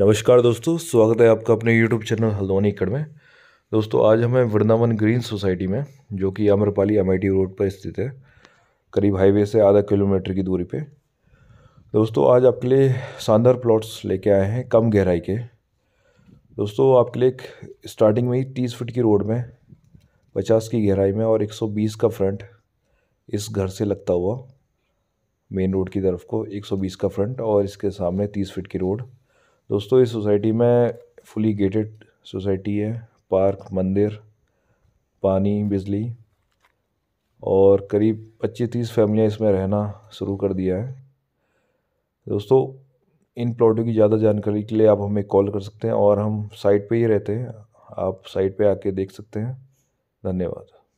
नमस्कार दोस्तों स्वागत है आपका अपने यूट्यूब चैनल हल्दोनी कड़ में दोस्तों आज हमें वृंदावन ग्रीन सोसाइटी में जो कि अमरपाली एम रोड पर स्थित है करीब हाईवे से आधा किलोमीटर की दूरी पे दोस्तों आज आपके लिए शानदार प्लॉट्स लेके आए हैं कम गहराई के दोस्तों आपके लिए स्टार्टिंग में ही तीस फुट की रोड में पचास की गहराई में और एक सौ बीस का फ्रंट इस घर से लगता हुआ मेन रोड की तरफ को एक सौ बीस का फ्रंट और इसके सामने तीस फिट की रोड दोस्तों इस सोसाइटी में फुली गेटेड सोसाइटी है पार्क मंदिर पानी बिजली और करीब पच्चीस तीस फैमिलियाँ इसमें रहना शुरू कर दिया है दोस्तों इन प्लॉटों की ज़्यादा जानकारी के लिए आप हमें कॉल कर सकते हैं और हम साइट पे ही रहते हैं आप साइट पे आके देख सकते हैं धन्यवाद